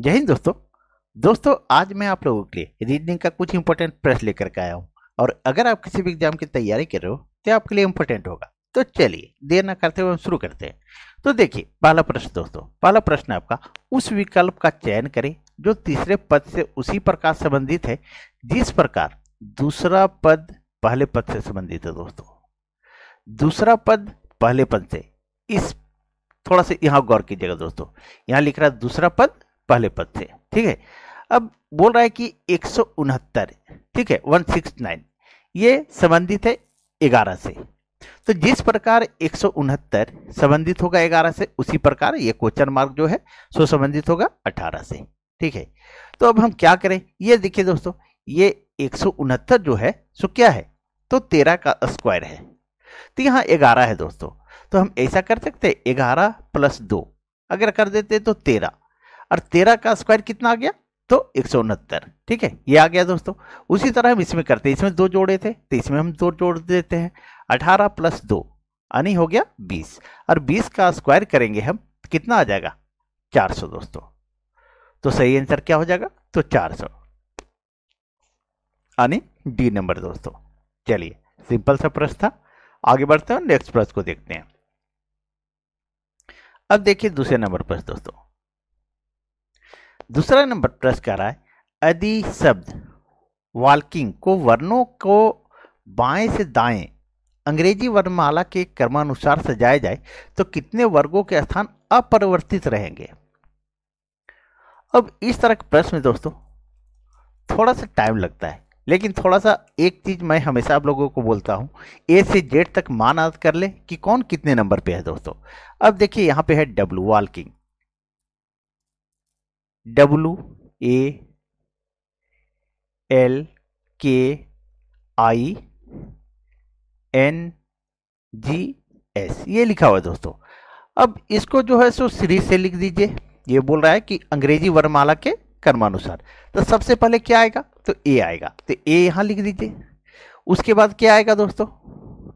जय हिंद दोस्तों दोस्तों आज मैं आप लोगों के लिए रीजनिंग का कुछ इंपॉर्टेंट प्रश्न लेकर के आया हूँ और अगर आप किसी भी एग्जाम की तैयारी कर रहे हो तो आपके लिए इम्पोर्टेंट होगा तो चलिए देर ना करते हुए हम शुरू करते हैं तो देखिए पहला प्रश्न दोस्तों पहला प्रश्न आपका उस विकल्प का चयन करें जो तीसरे पद से उसी प्रकार संबंधित है जिस प्रकार दूसरा पद पहले पद से संबंधित है दोस्तों दूसरा पद पहले पद से इस थोड़ा सा यहाँ गौर कीजिएगा दोस्तों यहाँ लिख रहा है दूसरा पद पहले पद से ठीक है अब बोल रहा है कि एक ठीक है 169 ये संबंधित है ग्यारह से तो जिस प्रकार एक संबंधित होगा ग्यारह से उसी प्रकार ये क्वेश्चन मार्क जो है सो संबंधित होगा 18 से ठीक है तो अब हम क्या करें ये देखिए दोस्तों ये एक जो है सो क्या है तो तेरह का स्क्वायर है तो यहाँ ग्यारह है दोस्तों तो हम ऐसा कर सकते हैं ग्यारह प्लस दो अगर कर देते तो तेरह और तेरह का स्क्वायर कितना आ गया तो एक सौ उनहत्तर ठीक है ये आ गया दोस्तों उसी तरह हम इसमें करते हैं इसमें दो जोड़े थे तो इसमें हम दो जोड़ देते हैं अठारह प्लस दो यानी हो गया बीस और बीस का स्क्वायर करेंगे हम तो कितना आ जाएगा चार सौ दोस्तों तो सही आंसर क्या हो जाएगा तो चार सौ यानी डी नंबर दोस्तों चलिए सिंपल सा प्रश्न था आगे बढ़ते हैं नेक्स्ट प्रश्न को देखते हैं अब देखिए दूसरे नंबर प्रश्न दोस्तों दूसरा नंबर प्रश्न कह रहा है अधि शब्द वाल्किंग को वर्णों को बाएं से दाएं अंग्रेजी वर्णमाला के क्रमानुसार सजाया जाए तो कितने वर्गों के स्थान अपरिवर्तित रहेंगे अब इस तरह के प्रश्न में दोस्तों थोड़ा सा टाइम लगता है लेकिन थोड़ा सा एक चीज़ मैं हमेशा आप लोगों को बोलता हूँ ए से जेड तक मान याद कर ले कि कौन कितने नंबर पे है दोस्तों अब देखिए यहाँ पे है W walking W A L K I N G S ये लिखा हुआ है दोस्तों अब इसको जो है सो सीरीज से लिख दीजिए ये बोल रहा है कि अंग्रेजी वर्णमाला के कर्मानुसार तो सबसे पहले क्या आएगा तो ए आएगा तो ए यहां लिख दीजिए उसके बाद क्या आएगा दोस्तों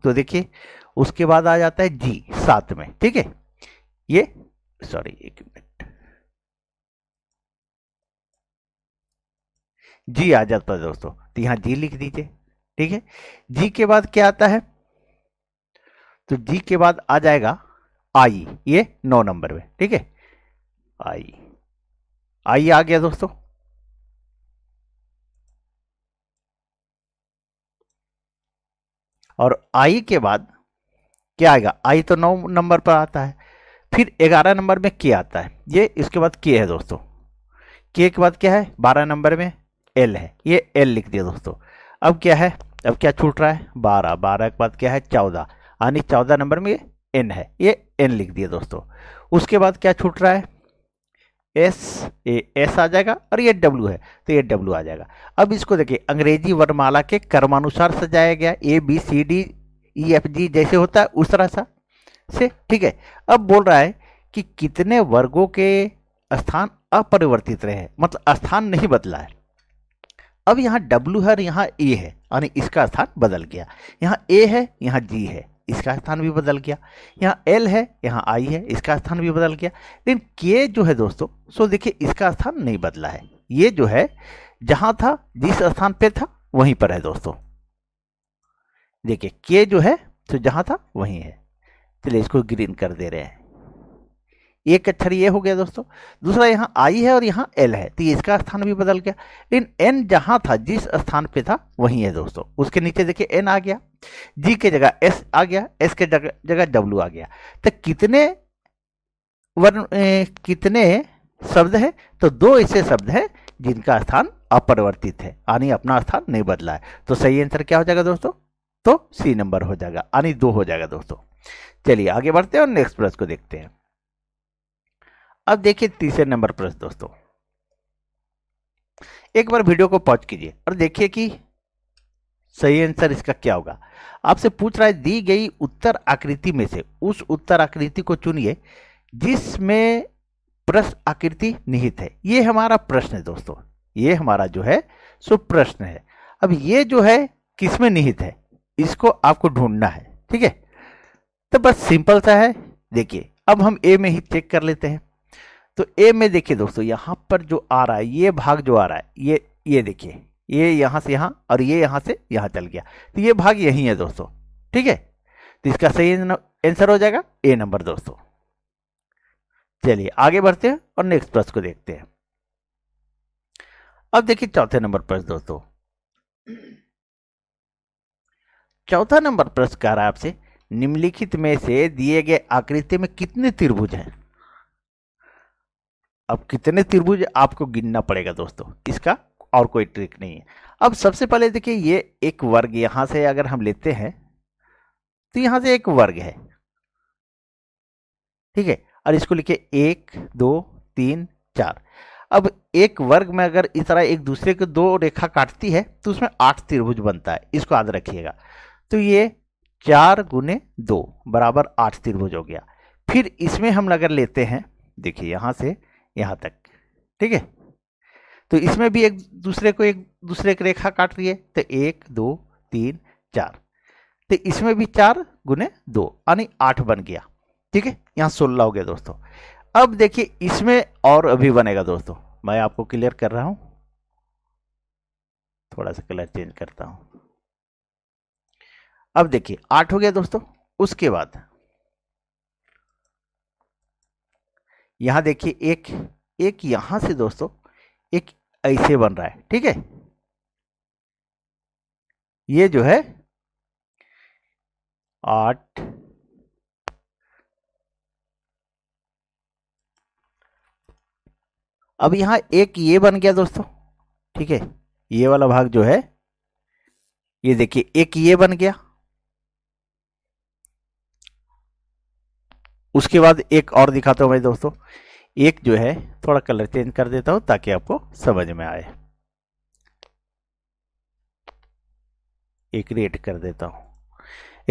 तो देखिए उसके बाद आ जाता है जी साथ में ठीक है ये सॉरी एक मिनट जी आ जाता है दोस्तों तो यहां जी लिख दीजिए ठीक है जी के बाद क्या आता है तो जी के बाद आ जाएगा आई ये नौ नंबर में ठीक है आई आई आ गया दोस्तों और आई के बाद क्या आएगा आई तो नौ नंबर पर आता है फिर ग्यारह नंबर में के आता है ये इसके बाद के है दोस्तों के के बाद क्या है बारह नंबर में एल है ये एल लिख दिया दोस्तों अब क्या है अब क्या छूट रहा है बारह बारह के बाद क्या है चौदह यानी चौदह नंबर में ये एन है ये एन लिख दिया दोस्तों उसके बाद क्या छूट रहा है एस ए एस आ जाएगा और ये डब्ल्यू है तो ये डब्ल्यू आ जाएगा अब इसको देखिए अंग्रेजी वर्णमाला के कर्मानुसार सजाया गया A B C D E F G जैसे होता है उस तरह सा से ठीक है अब बोल रहा है कि कितने वर्गों के स्थान अपरिवर्तित रहे मतलब स्थान नहीं बदला है अब यहाँ डब्लू है और यहाँ ए है यानी इसका स्थान बदल गया यहाँ ए है यहाँ जी है इसका स्थान भी बदल गया यहाँ एल है यहाँ आई है इसका स्थान भी बदल गया लेकिन के जो है दोस्तों सो देखिए इसका स्थान नहीं बदला है ये जो है जहाँ था जिस स्थान पे था वहीं पर है दोस्तों देखिए के जो है तो जहाँ था वहीं है चलिए इसको ग्रीन कर दे रहे हैं एक अक्षर ये हो गया दोस्तों दूसरा यहाँ आई है और यहाँ एल है तो इसका स्थान भी बदल गया लेकिन एन जहाँ था जिस स्थान पे था वहीं है दोस्तों उसके नीचे देखिए एन आ गया जी के जगह एस आ गया एस के जगह डब्ल्यू आ गया तो कितने वर्ण कितने शब्द है तो दो ऐसे शब्द हैं जिनका स्थान अपरिवर्तित है यानी अपना स्थान नहीं बदला है तो सही आंसर क्या हो जाएगा दोस्तों तो सी नंबर हो जाएगा यानी दो हो जाएगा दोस्तों चलिए आगे बढ़ते हैं और नेक्स्ट प्रश्न को देखते हैं अब देखिए तीसरे नंबर प्रश्न दोस्तों एक बार वीडियो को पॉज कीजिए और देखिए कि सही आंसर इसका क्या होगा आपसे पूछ रहा है दी गई उत्तर आकृति में से उस उत्तर आकृति को चुनिए जिसमें प्रश्न आकृति निहित है ये हमारा प्रश्न है दोस्तों ये हमारा जो है सो प्रश्न है अब ये जो है किसमें निहित है इसको आपको ढूंढना है ठीक है तो बस सिंपल सा है देखिए अब हम ए में ही चेक कर लेते हैं तो ए में देखिए दोस्तों यहाँ पर जो आ रहा है ये भाग जो आ रहा है ये ये देखिए ये यहाँ से यहाँ और ये यहाँ से यहाँ चल गया तो ये भाग यही है दोस्तों ठीक है तो इसका सही आंसर हो जाएगा ए नंबर दोस्तों चलिए आगे बढ़ते हैं और नेक्स्ट प्रश्न को देखते हैं अब देखिए चौथे नंबर प्रश्न दोस्तों चौथा नंबर प्रश्न कह रहा है आपसे निम्नलिखित में से दिए गए आकृति में कितने त्रिभुज हैं अब कितने त्रिभुज आपको गिनना पड़ेगा दोस्तों इसका और कोई ट्रिक नहीं है अब सबसे पहले देखिए ये एक वर्ग यहां से अगर हम लेते हैं तो यहां से एक वर्ग है ठीक है और इसको लिखे एक दो तीन चार अब एक वर्ग में अगर इस तरह एक दूसरे को दो रेखा काटती है तो उसमें आठ त्रिभुज बनता है इसको याद रखिएगा तो ये चार गुने दो बराबर आठ त्रिभुज हो गया फिर इसमें हम अगर लेते हैं देखिए यहां से यहाँ तक ठीक है तो इसमें भी एक दूसरे को एक दूसरे की रेखा काट रही है तो एक दो तीन चार तो इसमें भी चार गुने दो यानी आठ बन गया ठीक है यहाँ सोलह हो गया दोस्तों अब देखिए इसमें और अभी बनेगा दोस्तों मैं आपको क्लियर कर रहा हूँ थोड़ा सा कलर चेंज करता हूँ अब देखिए आठ हो गया दोस्तों उसके बाद यहाँ देखिए एक एक यहाँ से दोस्तों एक ऐसे बन रहा है ठीक है ये जो है आठ अब यहां एक ये बन गया दोस्तों ठीक है ये वाला भाग जो है ये देखिए एक ये बन गया उसके बाद एक और दिखाता हूँ भाई दोस्तों एक जो है थोड़ा कलर चेंज कर देता हूँ ताकि आपको समझ में आए एक रेड कर देता हूँ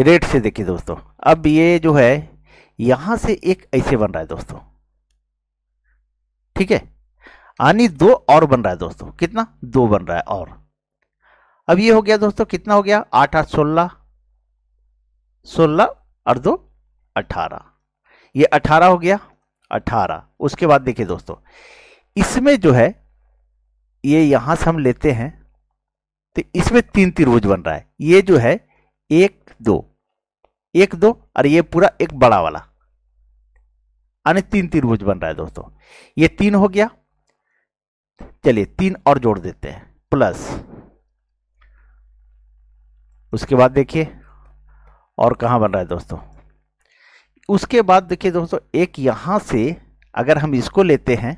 रेड से देखिए दोस्तों अब ये जो है यहां से एक ऐसे बन रहा है दोस्तों ठीक है यानी दो और बन रहा है दोस्तों कितना दो बन रहा है और अब ये हो गया दोस्तों कितना हो गया आठ आठ सोलह सोलह और दो अठारह ये 18 हो गया 18 उसके बाद देखिए दोस्तों इसमें जो है ये यहां से हम लेते हैं तो इसमें तीन त्रिभुज बन रहा है ये जो है एक दो एक दो और ये पूरा एक बड़ा वाला यानी तीन त्रिभुज बन रहा है दोस्तों ये तीन हो गया चलिए तीन और जोड़ देते हैं प्लस उसके बाद देखिए और कहां बन रहा है दोस्तों उसके बाद देखिए दोस्तों एक यहां से अगर हम इसको लेते हैं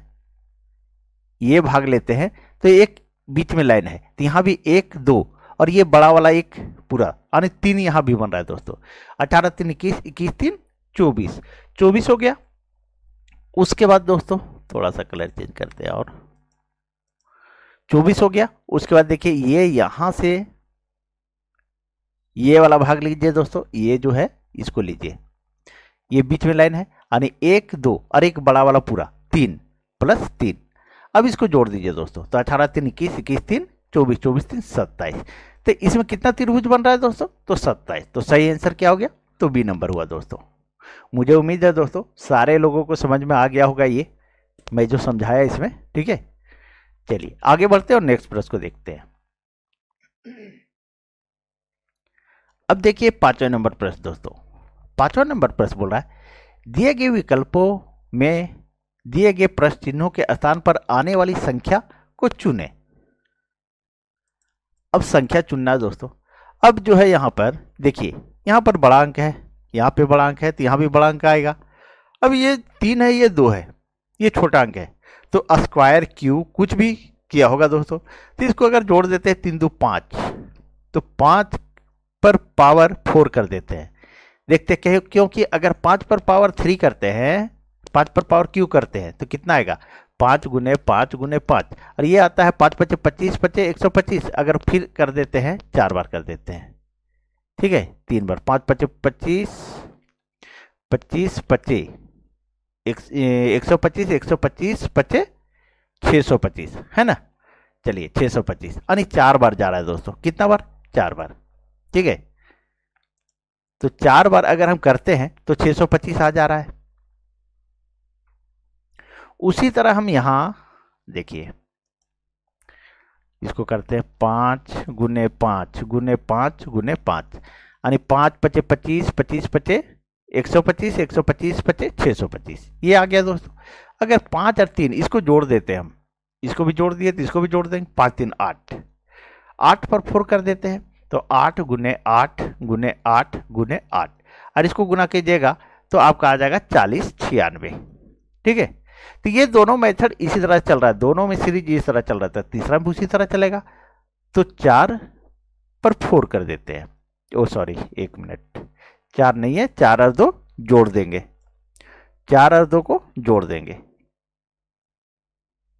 ये भाग लेते हैं तो एक बीच में लाइन है तो यहां भी एक दो और ये बड़ा वाला एक पूरा यानी तीन यहां भी बन रहा है दोस्तों अठारह तीन इक्कीस इक्कीस तीन चौबीस चौबीस हो गया उसके बाद दोस्तों थोड़ा सा कलर चेंज करते हैं और चौबीस हो गया उसके बाद देखिए ये यहां से ये वाला भाग लीजिए दोस्तों ये जो है इसको लीजिए ये बीच में लाइन है यानी एक दो और एक बड़ा वाला पूरा तीन प्लस तीन अब इसको जोड़ दीजिए दोस्तों तो अठारह तीन इक्कीस इक्कीस तीन चौबीस चौबीस तीन सत्ताईस तो इसमें कितना त्रिभुज बन रहा है दोस्तों तो सत्ताईस तो सही आंसर क्या हो गया तो बी नंबर हुआ दोस्तों मुझे उम्मीद है दोस्तों सारे लोगों को समझ में आ गया होगा ये मैं जो समझाया इसमें ठीक है चलिए आगे बढ़ते हैं और नेक्स्ट प्रश्न को देखते हैं अब देखिए पांचवें नंबर प्रश्न दोस्तों पांचवा नंबर प्रश्न बोल रहा है दिए गए विकल्पों में दिए गए प्रश्न चिन्हों के स्थान पर आने वाली संख्या को चुने अब संख्या चुनना है दोस्तों अब जो है यहां पर देखिए यहां पर बड़ा अंक है यहां पे बड़ा अंक है तो यहां भी बड़ा अंक आएगा अब ये तीन है ये दो है ये छोटा अंक है तो स्क्वायर क्यू कुछ भी किया होगा दोस्तों तो इसको अगर जोड़ देते हैं तीन दो पांच तो पांच पर पावर फोर कर देते हैं देखते हैं क्योंकि अगर पांच पर पावर थ्री करते हैं पांच पर पावर क्यू करते हैं तो कितना आएगा पाँच गुने पाँच गुने पाँच और ये आता है पाँच पच्चे पच्चीस पच्चे एक सौ पच्चीस अगर फिर कर देते हैं चार बार कर देते हैं ठीक है तीन बार पाँच पच्चे पच्चीस पच्चीस पच्चे एक, एक सौ पच्चीस एक सौ पच्चीस पच्चे छः सौ पच्चीस है ना चलिए छः सौ पच्चीस यानी चार बार जा रहा है दोस्तों कितना बार चार बार ठीक है तो चार बार अगर हम करते हैं तो 625 आ जा रहा है उसी तरह हम यहां देखिए इसको करते हैं पांच गुने पांच गुने पांच गुने पांच यानी पांच पचे पच्चीस पच्चीस पचे एक सौ पच्चीस एक सौ पच्चीस पचे छः सौ पच्चीस ये आ गया दोस्तों अगर पांच और तीन इसको जोड़ देते हैं हम इसको भी जोड़ दिए तो इसको भी जोड़ देंगे पांच तीन आठ आठ पर फोर कर देते हैं तो आठ गुने आठ गुने आठ गुने आठ और इसको गुना कीजिएगा तो आपका आ जाएगा चालीस छियानवे ठीक है तो ये दोनों मेथड इसी तरह चल रहा है दोनों में सीरीज इस तरह चल रहा था तो तीसरा भी उसी तरह चलेगा तो चार पर फोर कर देते हैं ओ सॉरी एक मिनट चार नहीं है चार और दो जोड़ देंगे चार और दो को जोड़ देंगे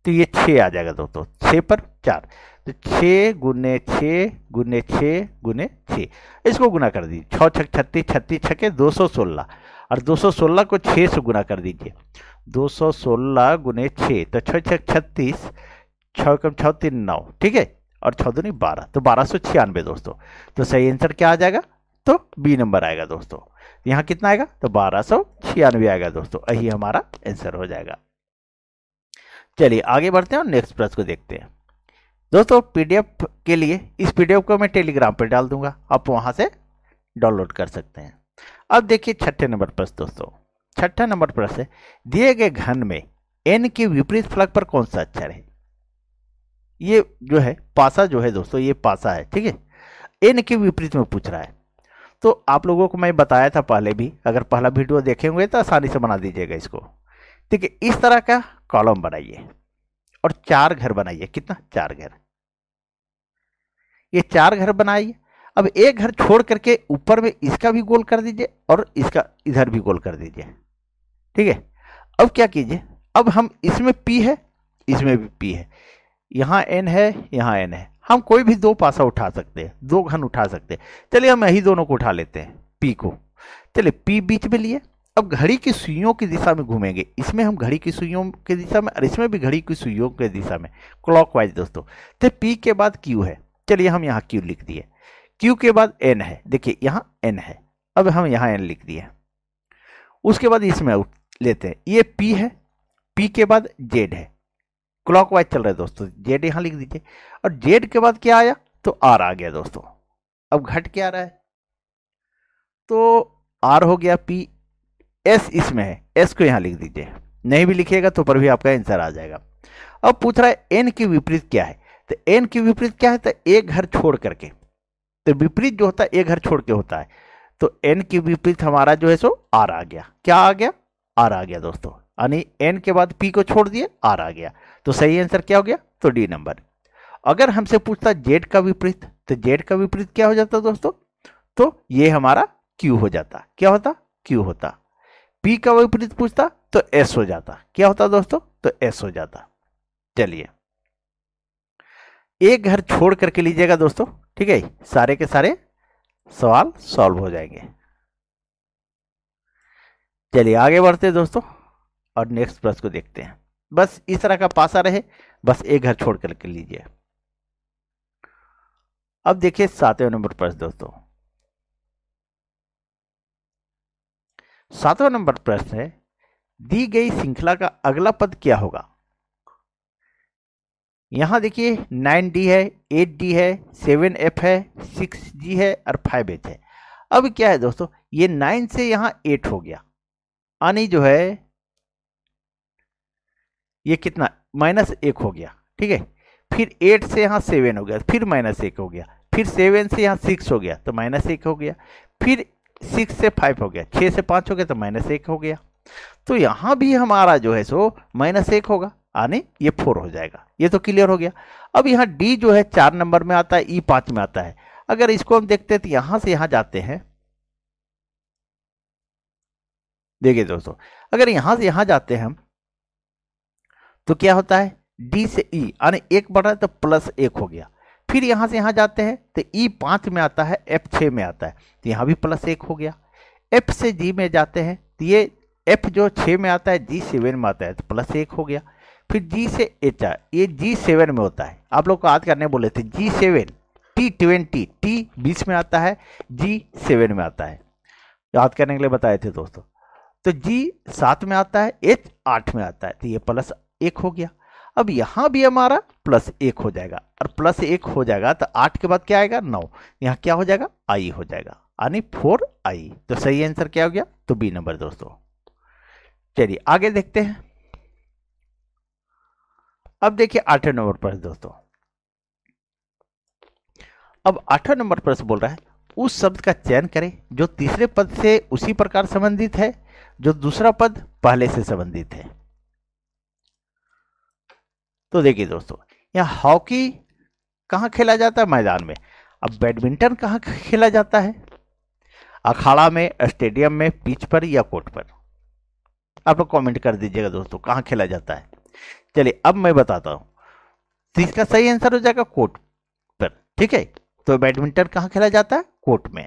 तो ये छः आ जाएगा दोस्तों छह पर चार तो छः गुने छः गुने छः गुने छः इसको गुना कर दीजिए छः छः छत्तीस छत्तीस छके दो सौ सोलह और दो सौ सोलह को छः से गुना कर दीजिए दो सौ सोलह गुने छः तो छः छः छत्तीस छः कम छः तीन नौ ठीक है और छः दूनी बारह तो बारह सौ छियानवे दोस्तों तो सही आंसर क्या आ जाएगा तो बी नंबर आएगा दोस्तों यहाँ कितना आएगा तो बारह सौ छियानवे आएगा दोस्तों यही हमारा आंसर हो जाएगा चलिए आगे बढ़ते हैं और नेक्स्ट प्रश्न को देखते हैं दोस्तों पीडीएफ के लिए इस पीडीएफ को मैं टेलीग्राम पर डाल दूंगा आप वहां से डाउनलोड कर सकते हैं अब देखिए छठे नंबर प्रश्न दोस्तों छठा नंबर प्रश्न है दिए गए घन में एन के विपरीत फलक पर कौन सा अक्षर है ये जो है पासा जो है दोस्तों ये पासा है ठीक है एन के विपरीत में पूछ रहा है तो आप लोगों को मैं बताया था पहले भी अगर पहला वीडियो देखेंगे तो आसानी से बना दीजिएगा इसको ठीक है इस तरह का कॉलम बनाइए और चार घर बनाइए कितना चार घर ये चार घर बनाइए अब एक घर छोड़ करके ऊपर में इसका भी गोल कर दीजिए और इसका इधर भी गोल कर दीजिए ठीक है अब क्या कीजिए अब हम इसमें पी है इसमें भी पी है यहाँ एन है यहाँ एन है हम कोई भी दो पासा उठा सकते हैं दो घन उठा सकते हैं चलिए हम यही दोनों को उठा लेते हैं पी को चलिए पी बीच में लिए अब घड़ी की सुइयों की दिशा में घूमेंगे इसमें हम घड़ी की सुइयों की दिशा में और इसमें भी घड़ी की सुइयों की दिशा में क्लॉकवाइज दोस्तों तो पी के बाद क्यू है चलिए हम यहाँ क्यू लिख दिए क्यू के बाद एन है देखिए यहाँ एन है अब हम यहाँ एन लिख दिए उसके बाद इसमें आउट लेते हैं ये पी है पी के बाद जेड है क्लॉकवाइज चल रहा है दोस्तों जेड यहाँ लिख दीजिए और जेड के बाद क्या आया तो आर आ गया दोस्तों अब घट क्या रहा है तो आर हो गया पी एस इसमें है एस को यहाँ लिख दीजिए नहीं भी लिखिएगा तो पर भी आपका आंसर आ जाएगा अब पूछ रहा है एन के विपरीत क्या है तो एन की विपरीत क्या है तो एक घर छोड़ करके तो विपरीत जो होता है एक घर छोड़ के होता है तो एन की विपरीत हमारा जो है सो आर आ गया क्या आ गया आर आ गया दोस्तों यानी एन के बाद पी को छोड़ दिए आर आ गया तो सही आंसर क्या हो गया तो डी नंबर अगर हमसे पूछता जेड का विपरीत तो जेड का विपरीत क्या हो जाता दोस्तों तो ये हमारा क्यू हो जाता क्या होता क्यू होता पी का विपरीत पूछता तो एस हो जाता क्या होता दोस्तों तो एस हो जाता चलिए एक घर छोड़ करके लीजिएगा दोस्तों ठीक है सारे के सारे सवाल सॉल्व हो जाएंगे चलिए आगे बढ़ते हैं दोस्तों और नेक्स्ट प्रश्न को देखते हैं बस इस तरह का पासा रहे बस एक घर छोड़ करके लीजिए अब देखिए सातवें नंबर प्रश्न दोस्तों सातवां नंबर प्रश्न है दी गई श्रृंखला का अगला पद क्या होगा यहाँ देखिए नाइन डी है एट डी है सेवन एफ है सिक्स जी है और फाइव एच है अब क्या है दोस्तों ये नाइन से यहाँ एट हो गया यानी जो है ये कितना माइनस एक हो गया ठीक है फिर एट से यहाँ सेवन हो गया फिर माइनस एक हो गया फिर सेवन से यहाँ सिक्स हो गया तो माइनस एक हो गया फिर सिक्स से फाइव हो गया छः से पाँच हो गया तो माइनस एक हो गया तो यहाँ भी हमारा जो है सो माइनस एक होगा आने ये फोर हो जाएगा ये तो क्लियर हो गया अब यहाँ डी जो है चार नंबर में आता है ई पांच में आता है अगर इसको हम देखते हैं तो यहां से यहां जाते हैं देखिए दोस्तों अगर यहां से यहां जाते हैं हम तो क्या होता है डी से ई यानी एक बढ़ रहा है तो प्लस एक हो गया फिर यहां से यहां जाते हैं तो ई पांच में आता है एफ छः में आता है तो यहां भी प्लस एक हो गया एफ से जी में जाते हैं तो ये एफ जो छः में आता है जी सेवन में आता है तो प्लस एक हो गया फिर जी से एच आर ये जी सेवन में होता है आप लोग को याद करने बोले थे G seven T twenty T बीस में आता है जी सेवन में आता है याद करने के लिए बताए थे दोस्तों तो जी सात में आता है एच आठ में आता है तो ये प्लस एक हो गया अब यहाँ भी हमारा प्लस एक हो जाएगा और प्लस एक हो जाएगा तो आठ के बाद क्या आएगा नौ यहाँ क्या हो जाएगा आई हो जाएगा यानी फोर आई तो सही आंसर क्या हो गया तो बी नंबर दोस्तों चलिए आगे देखते हैं अब देखिए आठ नंबर प्रश्न दोस्तों अब आठ नंबर प्रश्न बोल रहा है उस शब्द का चयन करें जो तीसरे पद से उसी प्रकार संबंधित है जो दूसरा पद पहले से संबंधित है तो देखिए दोस्तों यहां हॉकी कहां खेला जाता है मैदान में अब बैडमिंटन कहां खेला जाता है अखाड़ा में स्टेडियम में पिच पर या कोर्ट पर आप लोग कमेंट कर दीजिएगा दोस्तों कहां खेला जाता है चलिए अब मैं बताता हूं तो इसका सही आंसर हो जाएगा कोर्ट पर ठीक है तो बैडमिंटन कहाँ खेला जाता है कोर्ट में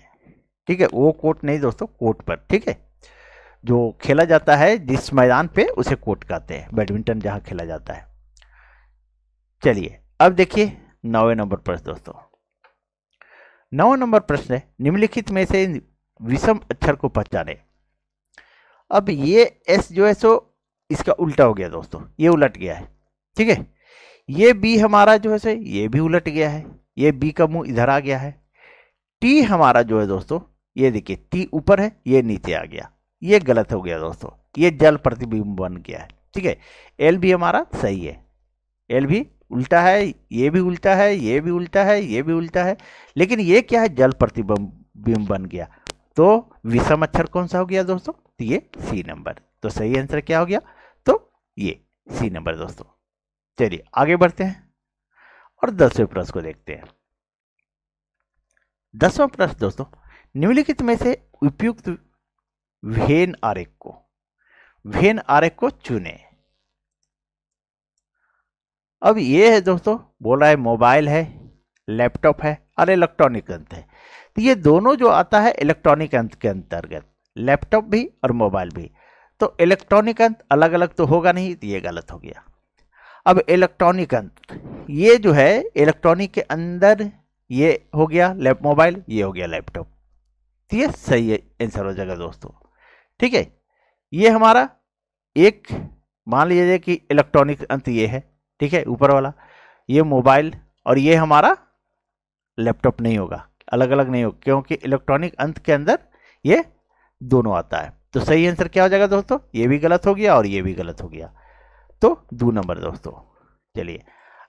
ठीक है वो कोर्ट नहीं दोस्तों कोर्ट पर ठीक है जो खेला जाता है जिस मैदान पे उसे कोर्ट कहते हैं बैडमिंटन जहाँ खेला जाता है चलिए अब देखिए नौवे नंबर प्रश्न दोस्तों नौ नंबर प्रश्न है निम्नलिखित में से विषम अक्षर को पहचाने अब ये एस जो है सो इसका उल्टा हो गया दोस्तों ये उलट गया है ठीक है ये बी हमारा जो है से ये भी उलट गया है ये बी का मुंह इधर आ गया है टी हमारा जो है दोस्तों ये देखिए टी ऊपर है ये नीचे आ गया ये गलत हो गया दोस्तों ये जल प्रतिबिंब बन गया है ठीक है एल भी हमारा सही है एल भी उल्टा है ये भी उल्टा है ये भी उल्टा है ये भी उल्टा है लेकिन ये क्या है जल प्रतिबिंब बन गया तो विषम अक्षर कौन सा हो गया दोस्तों तो ये सी नंबर तो सही आंसर क्या हो गया ये सी नंबर दोस्तों चलिए आगे बढ़ते हैं और दसवें प्रश्न को देखते हैं दसवां प्रश्न दोस्तों निम्नलिखित में से उपयुक्त वेन आरेख को वेन आरेख को चुने अब ये है दोस्तों बोला है मोबाइल है लैपटॉप है और इलेक्ट्रॉनिक अंत है तो ये दोनों जो आता है इलेक्ट्रॉनिक अंत के अंतर्गत लैपटॉप भी और मोबाइल भी तो इलेक्ट्रॉनिक अंत अलग अलग तो होगा नहीं तो ये गलत हो गया अब इलेक्ट्रॉनिक अंत ये जो है इलेक्ट्रॉनिक के अंदर ये हो गया लैप मोबाइल ये हो गया लैपटॉप तो ये सही आंसर हो जाएगा दोस्तों ठीक है ये हमारा एक मान लीजिए कि इलेक्ट्रॉनिक अंत ये है ठीक है ऊपर वाला ये मोबाइल और ये हमारा लैपटॉप नहीं होगा अलग अलग नहीं होगा क्योंकि इलेक्ट्रॉनिक अंत के अंदर ये दोनों आता है तो सही आंसर क्या हो जाएगा दोस्तों ये भी गलत हो गया और ये भी गलत हो गया तो दो नंबर दोस्तों चलिए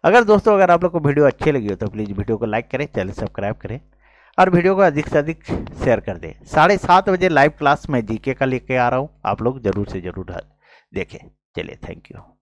अगर दोस्तों अगर आप लोग को वीडियो अच्छी लगी हो तो प्लीज़ वीडियो को लाइक करें चैनल सब्सक्राइब करें और वीडियो को अधिक से अधिक शेयर कर दें साढ़े सात बजे लाइव क्लास में जीके का लेके आ रहा हूँ आप लोग जरूर से जरूर देखें चलिए थैंक यू